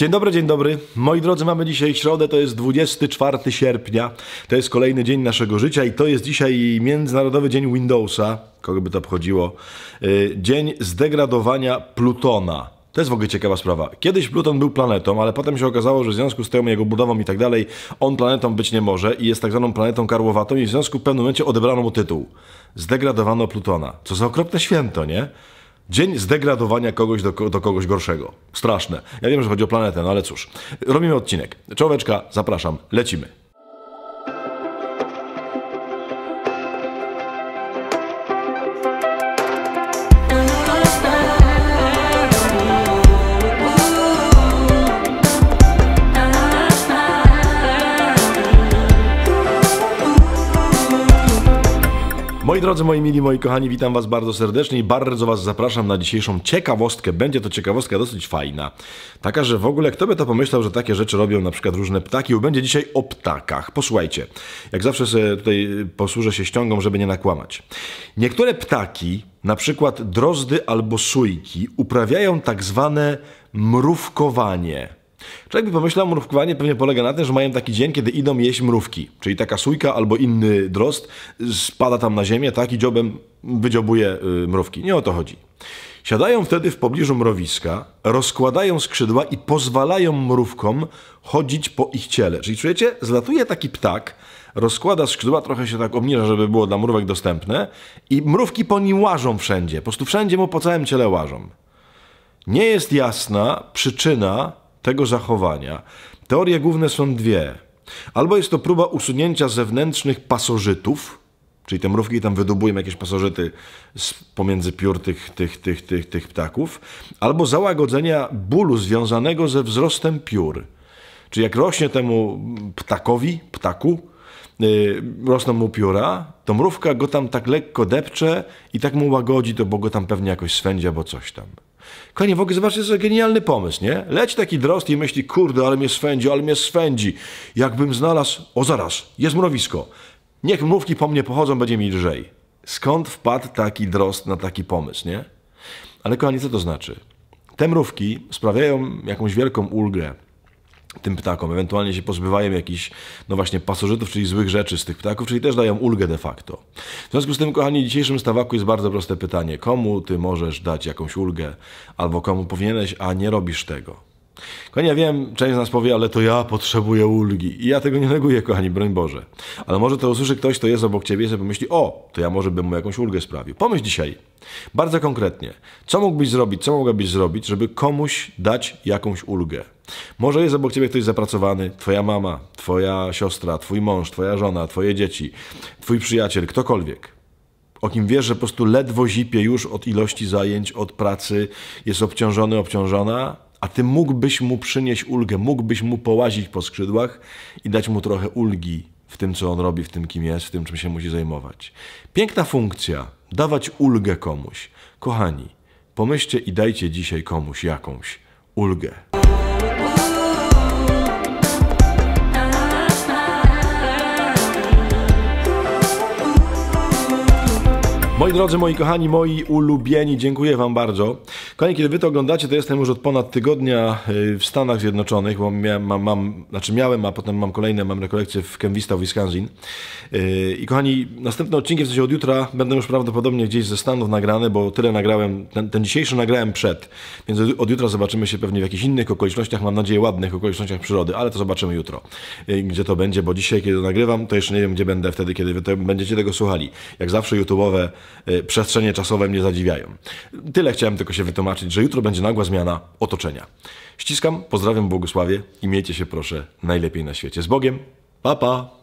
Dzień dobry, dzień dobry. Moi drodzy, mamy dzisiaj środę, to jest 24 sierpnia. To jest kolejny dzień naszego życia i to jest dzisiaj Międzynarodowy Dzień Windowsa, kogo by to obchodziło, y, dzień zdegradowania Plutona. To jest w ogóle ciekawa sprawa. Kiedyś Pluton był planetą, ale potem się okazało, że w związku z tą jego budową i tak dalej, on planetą być nie może i jest tak zwaną planetą karłowatą i w związku w pewnym momencie odebrano mu tytuł. Zdegradowano Plutona. Co za okropne święto, nie? Dzień zdegradowania kogoś do, do, kogoś gorszego. Straszne. Ja wiem, że chodzi o planetę, no ale cóż. Robimy odcinek. Czołeczka, zapraszam, lecimy. Moi drodzy, moi mili, moi kochani, witam Was bardzo serdecznie i bardzo Was zapraszam na dzisiejszą ciekawostkę. Będzie to ciekawostka dosyć fajna. Taka, że w ogóle kto by to pomyślał, że takie rzeczy robią na przykład różne ptaki. Będzie dzisiaj o ptakach. Posłuchajcie, jak zawsze sobie tutaj y, posłużę się ściągą, żeby nie nakłamać. Niektóre ptaki, na przykład drozdy albo sujki, uprawiają tak zwane mrówkowanie. Człowiek by pomyślał, mrówkowanie pewnie polega na tym, że mają taki dzień, kiedy idą jeść mrówki, czyli taka sójka albo inny drost spada tam na ziemię tak i dziobem wydziobuje yy, mrówki. Nie o to chodzi. Siadają wtedy w pobliżu mrowiska, rozkładają skrzydła i pozwalają mrówkom chodzić po ich ciele. Czyli czujecie, zlatuje taki ptak, rozkłada skrzydła, trochę się tak obniża, żeby było dla mrówek dostępne i mrówki po nim łażą wszędzie, po prostu wszędzie mu po całym ciele łażą. Nie jest jasna przyczyna tego zachowania. Teorie główne są dwie. Albo jest to próba usunięcia zewnętrznych pasożytów, czyli te mrówki tam wydobują jakieś pasożyty z, pomiędzy piór tych, tych, tych, tych, tych ptaków, albo załagodzenia bólu związanego ze wzrostem piór. Czyli jak rośnie temu ptakowi, ptaku, yy, rosną mu pióra, to mrówka go tam tak lekko depcze i tak mu łagodzi to, bo go tam pewnie jakoś swędzi albo coś tam. Kochani, w ogóle zobaczcie, to jest genialny pomysł, nie? Leci taki drost i myśli, kurde, ale mnie swędzi, ale mnie swędzi. Jakbym znalazł, o zaraz, jest mrowisko. Niech mrówki po mnie pochodzą, będzie mi lżej. Skąd wpadł taki drost na taki pomysł, nie? Ale kochani, co to znaczy? Te mrówki sprawiają jakąś wielką ulgę tym ptakom. Ewentualnie się pozbywają jakichś, no właśnie, pasożytów, czyli złych rzeczy z tych ptaków, czyli też dają ulgę de facto. W związku z tym, kochani, w dzisiejszym stawaku jest bardzo proste pytanie. Komu ty możesz dać jakąś ulgę, albo komu powinieneś, a nie robisz tego? Kochani, ja wiem, część z nas powie, ale to ja potrzebuję ulgi. I ja tego nie neguję, kochani, broń Boże. Ale może to usłyszy ktoś, kto jest obok ciebie i sobie pomyśli, o, to ja może bym mu jakąś ulgę sprawił. Pomyśl dzisiaj, bardzo konkretnie, co mógłbyś zrobić, co mogłabyś zrobić, żeby komuś dać jakąś ulgę. Może jest obok ciebie ktoś zapracowany, twoja mama, twoja siostra, twój mąż, twoja żona, twoje dzieci, twój przyjaciel, ktokolwiek. O kim wiesz, że po prostu ledwo zipie już od ilości zajęć, od pracy, jest obciążony, obciążona, a ty mógłbyś mu przynieść ulgę, mógłbyś mu połazić po skrzydłach i dać mu trochę ulgi w tym, co on robi, w tym, kim jest, w tym, czym się musi zajmować. Piękna funkcja dawać ulgę komuś. Kochani, pomyślcie i dajcie dzisiaj komuś jakąś ulgę. drodzy, moi kochani, moi ulubieni, dziękuję Wam bardzo. Kochani, kiedy Wy to oglądacie, to jestem już od ponad tygodnia y, w Stanach Zjednoczonych, bo miałem, mam, mam, znaczy miałem, a potem mam kolejne, mam rekolekcje w Kemwista w Wisconsin. Y, I kochani, następne odcinki, w sensie od jutra, będą już prawdopodobnie gdzieś ze Stanów nagrane, bo tyle nagrałem, ten, ten dzisiejszy nagrałem przed, więc od jutra zobaczymy się pewnie w jakichś innych okolicznościach, mam nadzieję ładnych okolicznościach przyrody, ale to zobaczymy jutro, y, gdzie to będzie, bo dzisiaj, kiedy nagrywam, to jeszcze nie wiem, gdzie będę wtedy, kiedy Wy to, będziecie tego słuchali. Jak zawsze YouTube'owe Y, przestrzenie czasowe mnie zadziwiają. Tyle chciałem tylko się wytłumaczyć, że jutro będzie nagła zmiana otoczenia. Ściskam, pozdrawiam, błogosławie i miejcie się proszę najlepiej na świecie. Z Bogiem, pa pa!